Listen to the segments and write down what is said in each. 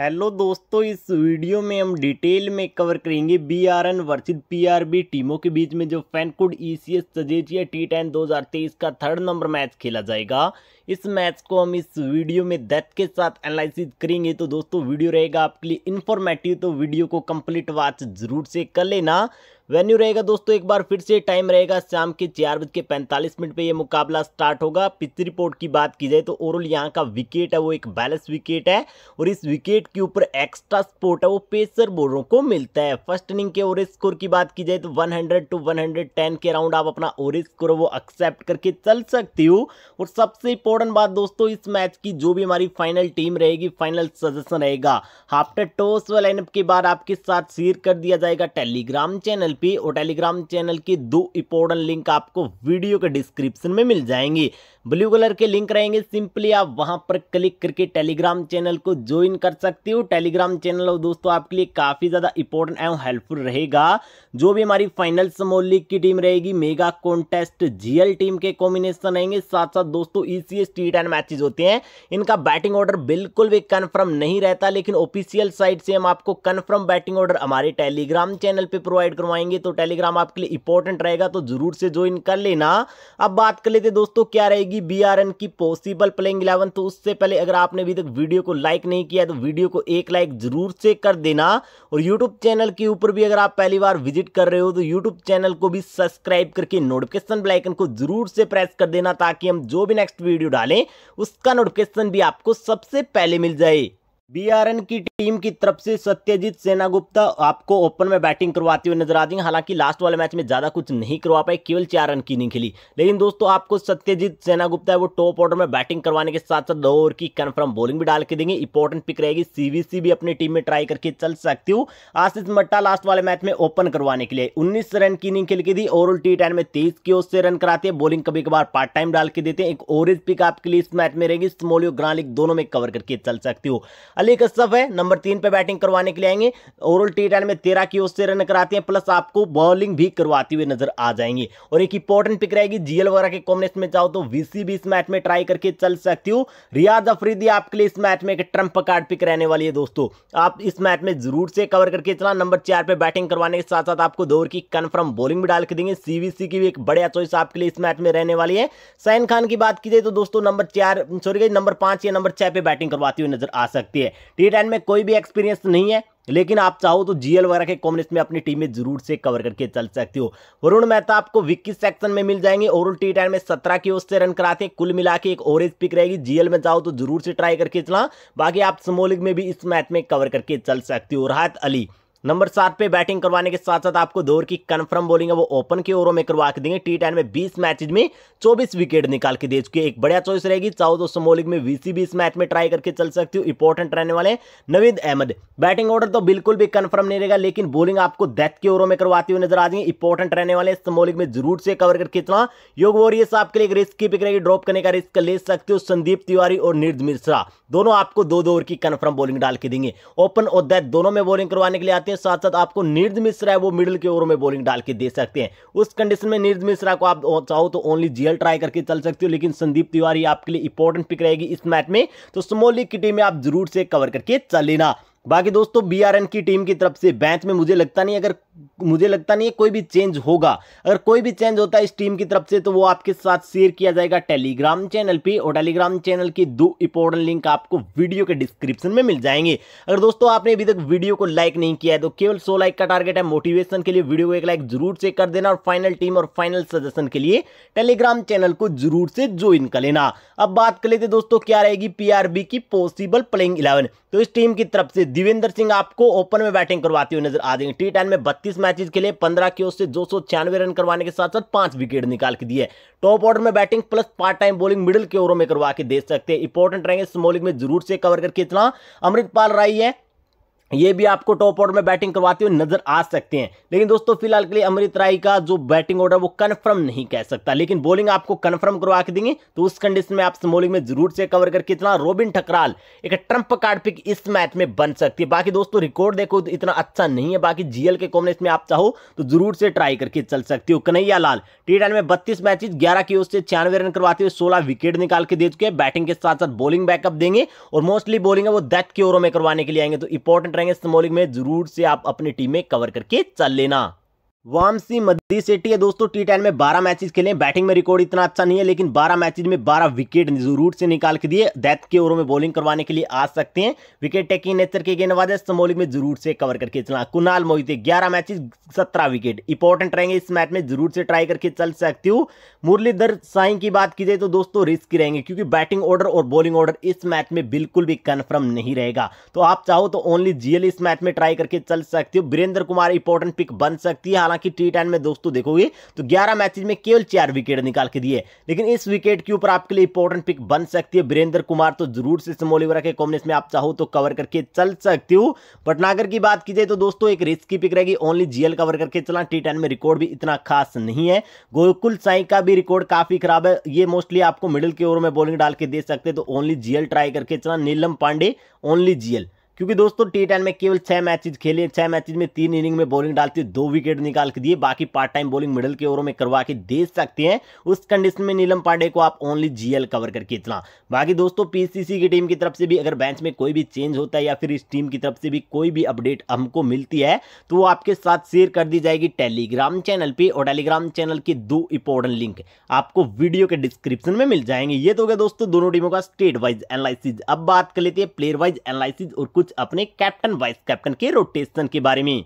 hello दोस्तों इस video में हम डिटेल में कवर करेंगे बी आर एन वर्षित पी आर बी टीमों के बीच में जो फैनकुड ई सी एस सजेजिया टी टेन दो हज़ार तेईस का थर्ड नंबर मैच खेला जाएगा इस मैच को हम इस वीडियो में डेथ के साथ एनालिसिस करेंगे तो दोस्तों वीडियो रहेगा आपके लिए इन्फॉर्मेटिव तो वीडियो को कंप्लीट वॉच जरूर से कर लेना वेन्यू रहेगा दोस्तों एक बार फिर से टाइम रहेगा शाम के चार बज के पैंतालीस मिनट पर यह मुकाबला स्टार्ट होगा पिच रिपोर्ट की बात की जाए तो ओवरऑल यहाँ का विकेट है वो एक बैलेंस विकेट है और इस विकेट के ऊपर एक्स्ट्रा स्पोर्ट है वो पेसर बोलरों को मिलता है फर्स्ट इनिंग के ओवर स्कोर की बात की जाए तो हंड्रेड टू टेन के अराउंड आप अपना ओवर स्कोर वो एक्सेप्ट करके चल सकती हो और सबसे इंपॉर्टेंट बात दोस्तों इस मैच की जो भी हमारी फाइनल टीम रहेगी फाइनल सजेशन रहेगा आफ्टर टॉस व लाइनअप के बाद आपके साथ शेयर कर दिया जाएगा टेलीग्राम चैनल पी और टेलीग्राम चैनल की दो इंपॉर्टेंट लिंक आपको वीडियो के डिस्क्रिप्शन में मिल जाएंगी ब्लू कलर के लिंक रहेंगे सिंपली आप वहां पर क्लिक करके टेलीग्राम चैनल को ज्वाइन कर सकते हो टेलीग्राम चैनल और दोस्तों आपके लिए काफ़ी ज़्यादा इंपॉर्टेंट एवं हेल्पफुल रहेगा जो भी हमारी फाइनल समोल लीग की टीम रहेगी मेगा कॉन्टेस्ट जीएल टीम के कॉम्बिनेशन रहेंगे साथ साथ दोस्तों ईसीएस टी टेन मैचेज होते हैं इनका बैटिंग ऑर्डर बिल्कुल भी कन्फर्म नहीं रहता लेकिन ऑफिशियल साइट से हम आपको कन्फर्म बैटिंग ऑर्डर हमारे टेलीग्राम चैनल पर प्रोवाइड करवाएंगे आएंगे तो टेलीग्राम आपके लिए इंपॉर्टेंट रहेगा तो जरूर से ज्वाइन कर लेना अब बात कर लेते दोस्तों क्या रहेगी बी की पॉसिबल प्लेइंग इलेवन तो उससे पहले अगर आपने अभी तक वीडियो को लाइक नहीं किया तो वीडियो को एक लाइक जरूर से कर देना और यूट्यूब चैनल के ऊपर भी अगर आप पहली बार विजिट कर रहे हो तो यूट्यूब चैनल को भी सब्सक्राइब करके नोटिफिकेशन बेलाइकन को जरूर से प्रेस कर देना ताकि हम जो भी नेक्स्ट वीडियो डालें उसका नोटिफिकेशन भी आपको सबसे पहले मिल जाए बीआरएन की टीम की तरफ से सत्यजीत सेना गुप्ता आपको ओपन में बैटिंग करवाती हुई नजर आ रही हालांकि लास्ट वाले मैच में ज़्यादा कुछ नहीं करवा पाए केवल चार रन की नहीं खेली लेकिन दोस्तों आपको सत्यजीत गुप्ता है वो टॉप ऑर्डर में बैटिंग करवाने के साथ साथ दो ओवर की कन्फर्म बॉलिंग भी डाल के देंगे इंपॉर्टेंट पिक रहेगी सीवीसी भी अपनी टीम में ट्राई करके चल सकती हूँ आशीष मट्टा लास्ट वाले मैच में ओपन करवाने के लिए उन्नीस रन की नहीं खेल के दी ओवरऑल टी टेन में तेईस की ओर से रन कराती है बॉलिंग कभी कभार पार्ट टाइम डाल के देते हैं एक ओवरेज पिक आपके लिए इस मैच में रहेगी स्मोलियो ग्रालिक दोनों में कवर करके चल सकती हूँ अली कश्यप है नंबर तीन पे बैटिंग करवाने के लिए आएंगे ओवरऑल टी में तेरह की ओर से रन कराते हैं प्लस आपको बॉलिंग भी करवाती हुई नजर आ जाएंगे और एक इंपॉर्टेंट पिक रहेगी जीएल वगैरह के कॉम्बिनेशन में चाहो तो वीसी भी इस मैच में ट्राई करके चल सकती हूँ रियाज अफरीदी आपके लिए इस मैच में एक ट्रंप कार्ड पिक रहने वाली है दोस्तों आप इस मैच में जरूर से कवर करके चला नंबर चार पे बैटिंग करवाने के साथ साथ आपको दौर की कन्फर्म बॉलिंग भी डाल के देंगे सीवीसी की भी एक बढ़िया चॉइस आपके लिए इस मैच में रहने वाली है सैन खान की बात की जाए तो दोस्तों नंबर चार सॉरी नंबर पांच या नंबर छह पे बैटिंग करवाती हुई नजर आ सकती है है टी टेन में कोई भी एक्सपीरियंस तो नहीं है लेकिन आप चाहो तो जीएल वगैरह के कॉम्बिनेशन में अपनी टीम में जरूर से कवर करके चल सकते हो वरुण मेहता आपको विक्की सेक्शन में मिल जाएंगे ओवरऑल टी टेन में सत्रह की ओर से रन कराते हैं कुल मिला के एक ओरेज पिक रहेगी जीएल में चाहो तो जरूर से ट्राई करके चला बाकी आप समोलिक में भी इस मैच में कवर करके चल सकते हो राहत अली नंबर सात पे बैटिंग करवाने के साथ साथ आपको दौर की कन्फर्म बोलिंग है वो ओपन के ओवरों में करवा के देंगे टी टेन में बीस मैच में चौबीस विकेट निकाल के दे चुके एक बढ़िया चॉइस रहेगी चाहो तो समोलिंग में वीसी बीस मैच में ट्राई करके चल सकती हूँ इंपॉर्टेंट रहने वाले नवीद अहमद बैटिंग ऑर्डर तो बिल्कुल भी कन्फर्म नहीं रहेगा लेकिन बोलिंग आपको डेथ के ओवरों में करवाती हुई नजर आ जाएंगे इंपॉर्टेंट रहने वाले समोलिक में जरूर से कवर करके इतना योग वॉरियर्स आपके लिए रिस्क की पिक रहेगी ड्रॉप करने का रिस्क ले सकते हो संदीप तिवारी और निर्ज मिश्रा दोनों आपको दो दो ओवर की कन्फर्म बोलिंग डाल के देंगे ओपन और डेथ दोनों में बॉलिंग करवाने के लिए आते हैं के साथ साथ आपको निर्द मिश्रा है वो मिडिल के ओवर में बॉलिंग डाल के दे सकते हैं उस कंडीशन में निर्द मिश्रा को आप चाहो तो ओनली जीएल ट्राई करके चल सकते हो लेकिन संदीप तिवारी आपके लिए इंपॉर्टेंट पिक रहेगी इस मैच में तो स्मॉल लीग की टीम में आप जरूर से कवर करके चल लेना बाकी दोस्तों बीआरएन की टीम की तरफ से बैच में मुझे लगता नहीं अगर मुझे लगता नहीं है कोई भी चेंज होगा अगर कोई भी चेंज होता है इस टीम की तरफ से तो वो आपके साथ शेयर किया जाएगा टेलीग्राम चैनल पे और टेलीग्राम चैनल की दो इंपॉर्टेंट लिंक आपको वीडियो के डिस्क्रिप्शन में मिल जाएंगे अगर दोस्तों आपने अभी तक वीडियो को लाइक नहीं किया है तो केवल सो लाइक का टारगेट है मोटिवेशन के लिए वीडियो को एक लाइक जरूर से कर देना और फाइनल टीम और फाइनल सजेशन के लिए टेलीग्राम चैनल को जरूर से ज्वाइन कर लेना अब बात कर लेते दोस्तों क्या रहेगी पी की पॉसिबल प्लेइंग इलेवन तो इस टीम की तरफ से दिवेंद्र सिंह आपको ओपन में बैटिंग करवाते हुए नजर आ देंगे टी टेन में बत्तीस मैचेस के लिए पंद्रह की ओर से दो रन करवाने के साथ साथ पांच विकेट निकाल के दिए टॉप ऑर्डर में batting plus part time bowling middle के ओवरों में करवा के दे सकते हैं इंपॉर्टेंट रहेंगे स्मॉलिंग में जरूर से कवर करके इतना अमृतपाल राय है ये भी आपको टॉप ऑर्डर में बैटिंग करवाते हुए नजर आ सकते हैं लेकिन दोस्तों फिलहाल के लिए अमृत राय का जो बैटिंग ऑर्डर वो कन्फर्म नहीं कह सकता लेकिन बॉलिंग आपको कन्फर्म करवा के देंगे तो उस कंडीशन में आप बॉलिंग में जरूर से कवर करके इतना रोबिन ठकराल एक ट्रंप कार्ड पिक इस मैच में बन सकती है बाकी दोस्तों रिकॉर्ड देखो तो इतना अच्छा नहीं है बाकी जीएल के कॉम्बिनेशन में आप चाहो तो जरूर से ट्राई करके चल सकती हो कन्हैया लाल टी में बत्तीस मैच ग्यारह की ओर से छियानवे रन करवाते हुए सोलह विकेट निकाल के दे चुके हैं बैटिंग के साथ साथ बॉलिंग बैकअप देंगे और मोस्टली बॉलिंग है वो डेथ के ओवरों में करवाने के लिए आएंगे तो इंपॉर्टेंट रहेंगे इस में जरूर से आप अपनी टीम में कवर करके चल लेना वामसी मद्दी सेठी है दोस्तों टी टेन में बारह मैचेस खेले बैटिंग में रिकॉर्ड इतना अच्छा नहीं है लेकिन बारह मैचेस में बारह विकेट जरूर से निकाल के दिए डेथ के ओवरों में बॉलिंग करवाने के लिए आ सकते हैं विकेट टेकिंग नेचर के गेंदबाज है समोलिक में जरूर से कवर करके चलना कुनाल मोहिते ग्यारह मैचेस सत्रह विकेट इंपॉर्टेंट रहेंगे इस मैच में जरूर से ट्राई करके चल सकती हूँ मुरलीधर साई की बात की जाए तो दोस्तों रिस्क रहेंगे क्योंकि बैटिंग ऑर्डर और बॉलिंग ऑर्डर इस मैच में बिल्कुल भी कन्फर्म नहीं रहेगा तो आप चाहो तो ओनली जीएल इस मैच में ट्राई करके चल सकती हो वीरेंद्र कुमार इंपॉर्टेंट पिक बन सकती है हालांकि टी टेन में दोस्तों देखोगे तो ग्यारह मैचेज में केवल चार विकेट निकाल के दिए लेकिन इस विकेट के ऊपर आपके लिए इंपॉर्टेंट पिक बन सकती है वीरेंद्र कुमार तो जरूर से समोलीवरा के कॉम्बिनेशन में आप चाहो तो कवर करके चल सकती हूँ पटनागर की बात की जाए तो दोस्तों एक रिस्क की पिक रहेगी ओनली जीएल कवर करके चला टी में रिकॉर्ड भी इतना खास नहीं है गोकुल साई का भी रिकॉर्ड काफी खराब है ये मोस्टली आपको मिडिल के ओवर में बॉलिंग डाल के दे सकते तो ओनली जीएल ट्राई करके चला नीलम पांडे ओनली जीएल क्योंकि दोस्तों टी टेन में केवल छह मैचेज खेले छह मैचेज में तीन इनिंग में बॉलिंग डालती दो विकेट निकाल के दिए बाकी पार्ट टाइम बॉलिंग मिडल के ओवरों में करवा के दे सकते हैं उस कंडीशन में नीलम पांडे को आप ओनली जीएल कवर करके इतना बाकी दोस्तों पीसीसी की टीम की तरफ से भी अगर बेंच में कोई भी चेंज होता है या फिर इस टीम की तरफ से भी कोई भी अपडेट हमको मिलती है तो वो आपके साथ शेयर कर दी जाएगी टेलीग्राम चैनल पर और टेलीग्राम चैनल की दो इंपॉर्टेंट लिंक आपको वीडियो के डिस्क्रिप्शन में मिल जाएंगे ये तो हो गया दोस्तों दोनों टीमों का स्टेट वाइज एनालिसिस अब बात कर लेते हैं प्लेयर वाइज एनालिसिस और कुछ कुछ अपने कैप्टन वाइस कैप्टन के रोटेशन के बारे में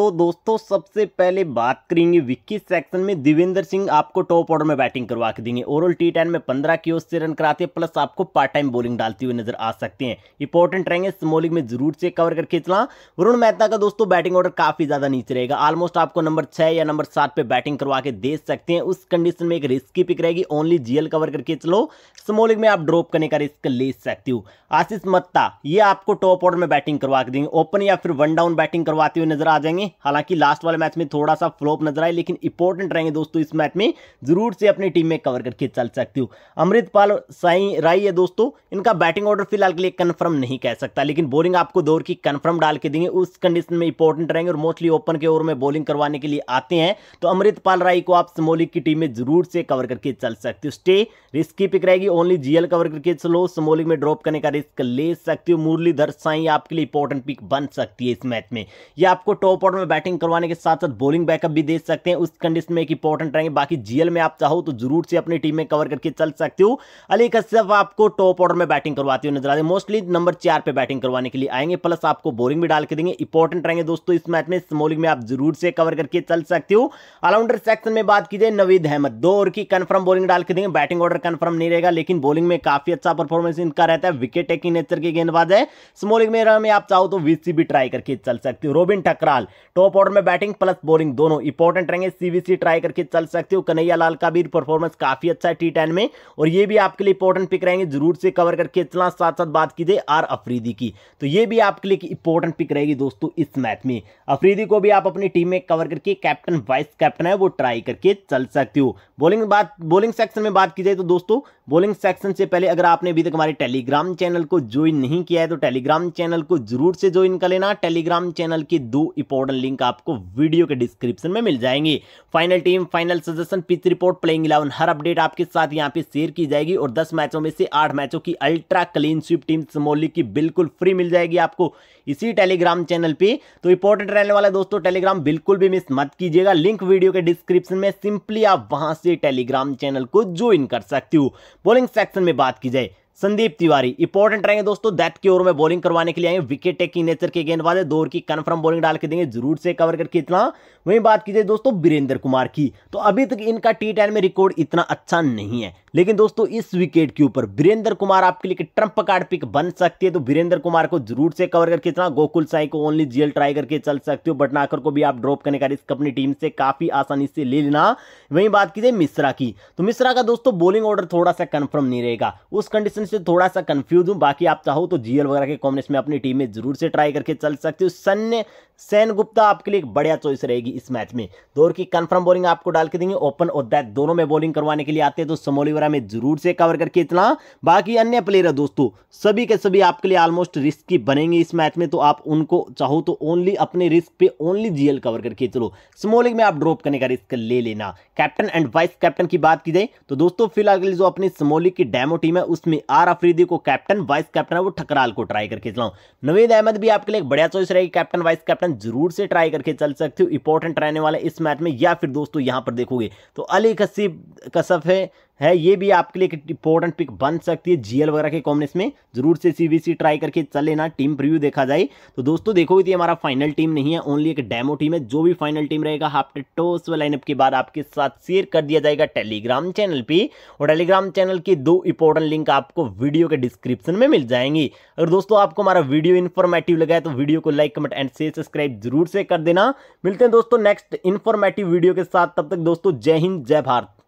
तो दोस्तों सबसे पहले बात करेंगे विक्की सेक्शन में दिवेंद्र सिंह आपको टॉप ऑर्डर में बैटिंग करवा के देंगे ओवरऑल टी टेन में पंद्रह की ओर से रन कराते हैं प्लस आपको पार्ट टाइम बॉलिंग डालते हुए नजर आ सकते हैं इंपॉर्टेंट रहेंगे स्मोलिंग में जरूर से कवर करके चला वरुण मेहता का दोस्तों बैटिंग ऑर्डर काफी ज्यादा नीचे रहेगा ऑलमोस्ट आपको नंबर छह या नंबर सात पे बैटिंग करवा के दे सकते हैं उस कंडीशन में एक रिस्की पिक रहेगी ओनली जीएल कवर करके चलो स्मोलिंग में आप ड्रॉप करने का रिस्क ले सकते हो आशीष मत्ता ये आपको टॉप ऑर्डर में बैटिंग करवा के देंगे ओपन या फिर वन डाउन बैटिंग करवाते हुए नजर आ जाएंगे हालांकि लास्ट वाले मैच में थोड़ा सा फ्लॉप नजर आए लेकिन इंपॉर्टेंट रहेंगे दोस्तों इस मैच में जरूर से अपनी टीम में कवर करके चल सकती हूँ अमृतपाल साई राई है दोस्तों इनका बैटिंग ऑर्डर फिलहाल के लिए कन्फर्म नहीं कह सकता लेकिन बॉलिंग आपको दौर की कन्फर्म डाल के देंगे उस कंडीशन में इंपॉर्टेंट रहेंगे और मोस्टली ओपन के ओवर में बॉलिंग करवाने के लिए आते हैं तो अमृतपाल राय को आप समोलिक की टीम में जरूर से कवर करके चल सकते हो स्टे रिस्की पिक रहेगी ओनली जीएल कवर करके चलो समोलिक में ड्रॉप करने का रिस्क ले सकते हो मुरलीधर साई आपके लिए इंपॉर्टेंट पिक बन सकती है इस मैच में यह आपको टॉप ऑर्डर में बैटिंग करवाने के साथ साथ बॉलिंग बैकअप भी दे सकते हैं उस कंडीशन में एक इंपॉर्टेंट रहेंगे बाकी जीएल में आप चाहो तो जरूर से अपनी टीम में कवर करके चल सकते हो अली कश्यप आपको टॉप ऑर्डर में बैटिंग करवाती हुए नजर आते मोस्टली नंबर चार पे बैटिंग करवाने के लिए आएंगे प्लस आपको बॉलिंग भी डाल के देंगे इंपॉर्टेंट रहेंगे दोस्तों इस मैच में स्मोलिंग में आप जरूर से कवर करके चल सकते हो ऑलराउंडर सेक्शन में बात की जाए नवीद अहमद दो ओवर की कन्फर्म बॉलिंग डाल के देंगे बैटिंग ऑर्डर कन्फर्म नहीं रहेगा लेकिन बॉलिंग में काफी अच्छा परफॉर्मेंस इनका रहता है विकेट टेकिंग नेचर के गेंदबाज है स्मोलिंग में आप चाहो तो वीसी भी ट्राई करके चल सकते हो रोबिन ठकराल टॉप ऑर्डर में बैटिंग प्लस बॉलिंग दोनों इंपॉर्टेंट रहेंगे सीबीसी ट्राई करके चल सकते हो कन्हैया लाल का भी परफॉर्मेंस काफी अच्छा है टी में और ये भी आपके लिए इंपॉर्टेंट पिक रहेंगे जरूर से कवर करके चलना साथ साथ बात की आर अफरीदी की तो ये भी आपके लिए इंपॉर्टेंट पिक रहेगी दोस्तों इस मैच में अफरीदी को भी आप अपनी टीम में कवर करके कैप्टन वाइस कैप्टन है वो ट्राई करके चल सकते हो बॉलिंग बात बॉलिंग सेक्शन में बात की जाए तो दोस्तों बॉलिंग सेक्शन से पहले अगर आपने अभी तक हमारे टेलीग्राम चैनल को ज्वाइन नहीं किया है तो टेलीग्राम चैनल को जरूर से ज्वाइन कर लेना टेलीग्राम चैनल की दो इंपॉर्टेंट लिंक आपको वीडियो के डिस्क्रिप्शन में मिल जाएंगी final team final suggestion pitch report playing eleven हर अपडेट आपके साथ यहाँ पे शेयर की जाएगी और दस मैचों में से आठ मैचों की ultra clean sweep team small league की बिल्कुल फ्री मिल जाएगी आपको इसी टेलीग्राम चैनल पर तो इंपॉर्टेंट रहने वाला दोस्तों टेलीग्राम बिल्कुल भी मिस मत कीजिएगा लिंक वीडियो के डिस्क्रिप्शन में सिंपली आप वहां से टेलीग्राम चैनल को ज्वाइन कर सकते हो बॉलिंग सेक्शन में बात की जाए संदीप तिवारी इंपॉर्टेंट रहेंगे दोस्तों दैट की ओर में बॉलिंग करवाने के लिए आए विकेट टेकिंग नेचर के गेंदबाज है दो ओर की कन्फर्म बॉलिंग डाल के देंगे जरूर से कवर करके इतना वहीं बात की जाए दोस्तों वीरेंद्र कुमार की तो अभी तक इनका टी टेन में रिकॉर्ड इतना अच्छा नहीं है लेकिन दोस्तों इस विकेट के ऊपर वीरेंद्र कुमार आपके लिए ट्रंप कार्ड पिक बन सकती है तो वीरेंद्र कुमार को जरूर से कवर करके इतना गोकुल साई को ओनली जीएल ट्राई करके चल सकते हो बटनाकर को भी आप ड्रॉप करने का रिस्क अपनी टीम से काफी आसानी से ले लेना वहीं बात की जाए मिश्रा की तो मिश्रा का दोस्तों बॉलिंग ऑर्डर थोड़ा सा कन्फर्म नहीं रहेगा उस कंडीशन क्वेश्चन से थोड़ा सा कंफ्यूज हूँ बाकी आप चाहो तो जीएल वगैरह के कॉमर्स में अपनी टीम में जरूर से ट्राई करके चल सकते हो सन्य सेन गुप्ता आपके लिए एक बढ़िया चॉइस रहेगी इस मैच में दौर की कंफर्म बॉलिंग आपको डाल के देंगे ओपन और दैट दोनों में बॉलिंग करवाने के लिए आते हैं तो समोली वगैरह में जरूर से कवर करके इतना बाकी अन्य प्लेयर है दोस्तों सभी के सभी आपके लिए ऑलमोस्ट रिस्क की बनेंगे इस मैच में तो आप उनको चाहो तो ओनली अपने रिस्क पे ओनली जीएल कवर करके चलो स्मोलिंग में आप ड्रॉप करने का रिस्क ले लेना कैप्टन एंड वाइस कैप्टन की बात की जाए तो दोस्तों फिलहाल जो अपनी स्मोलिक की डेमो टीम है उसमें आर अफरीदी को कैप्टन वाइस कैप्टन है वो ठकराल को ट्राई करके चलाऊ नवीद अहमद भी आपके लिए एक बढ़िया चॉइस रहेगी कैप्टन वाइस कैप्टन जरूर से ट्राई करके चल सकते हो इंपॉर्टेंट रहने वाला इस मैच में या फिर दोस्तों यहाँ पर देखोगे तो अली कसीब कसफ है है ये भी आपके लिए एक इंपॉर्टेंट पिक बन सकती है जीएल वगैरह के कॉम्बिनेशन में जरूर से सीबीसी ट्राई करके चल लेना टीम प्रीव्यू देखा जाए तो दोस्तों देखो ये हमारा फाइनल टीम नहीं है ओनली एक डेमो टीम है जो भी फाइनल टीम रहेगा आपके टॉस व लाइनअप के बाद आपके साथ शेयर कर दिया जाएगा टेलीग्राम चैनल पर और टेलीग्राम चैनल की दो इंपॉर्टेंट लिंक आपको वीडियो के डिस्क्रिप्शन में मिल जाएंगी अगर दोस्तों आपको हमारा वीडियो इन्फॉर्मेटिव लगा है तो वीडियो को like comment and share subscribe जरूर से कर देना मिलते हैं दोस्तों नेक्स्ट इन्फॉर्मेटिव वीडियो के साथ तब तक दोस्तों जय हिंद जय भारत